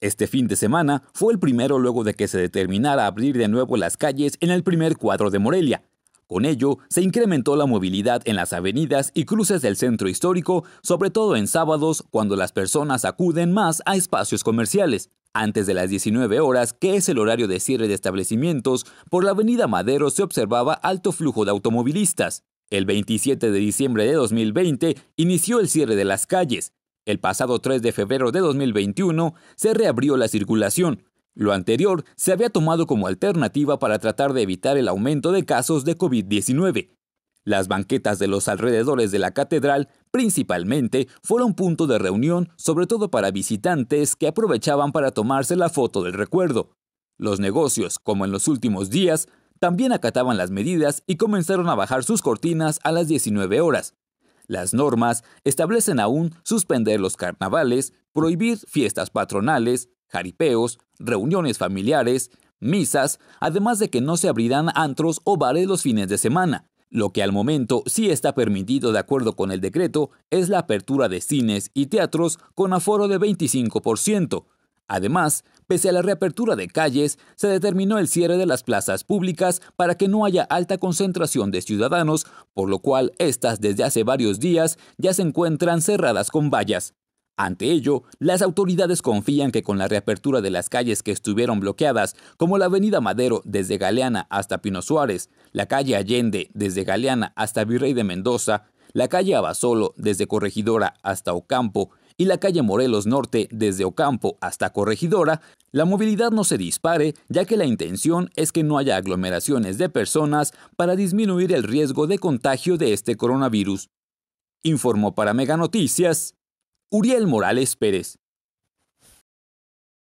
Este fin de semana fue el primero luego de que se determinara abrir de nuevo las calles en el primer cuadro de Morelia. Con ello, se incrementó la movilidad en las avenidas y cruces del centro histórico, sobre todo en sábados, cuando las personas acuden más a espacios comerciales. Antes de las 19 horas, que es el horario de cierre de establecimientos, por la avenida Madero se observaba alto flujo de automovilistas. El 27 de diciembre de 2020 inició el cierre de las calles, el pasado 3 de febrero de 2021 se reabrió la circulación. Lo anterior se había tomado como alternativa para tratar de evitar el aumento de casos de COVID-19. Las banquetas de los alrededores de la catedral principalmente fueron punto de reunión, sobre todo para visitantes que aprovechaban para tomarse la foto del recuerdo. Los negocios, como en los últimos días, también acataban las medidas y comenzaron a bajar sus cortinas a las 19 horas. Las normas establecen aún suspender los carnavales, prohibir fiestas patronales, jaripeos, reuniones familiares, misas, además de que no se abrirán antros o bares los fines de semana. Lo que al momento sí está permitido de acuerdo con el decreto es la apertura de cines y teatros con aforo de 25%, Además, pese a la reapertura de calles, se determinó el cierre de las plazas públicas para que no haya alta concentración de ciudadanos, por lo cual estas desde hace varios días ya se encuentran cerradas con vallas. Ante ello, las autoridades confían que con la reapertura de las calles que estuvieron bloqueadas, como la Avenida Madero desde Galeana hasta Pino Suárez, la calle Allende desde Galeana hasta Virrey de Mendoza, la calle Abasolo desde Corregidora hasta Ocampo y la calle Morelos Norte desde Ocampo hasta Corregidora, la movilidad no se dispare, ya que la intención es que no haya aglomeraciones de personas para disminuir el riesgo de contagio de este coronavirus. Informó para Mega Noticias Uriel Morales Pérez.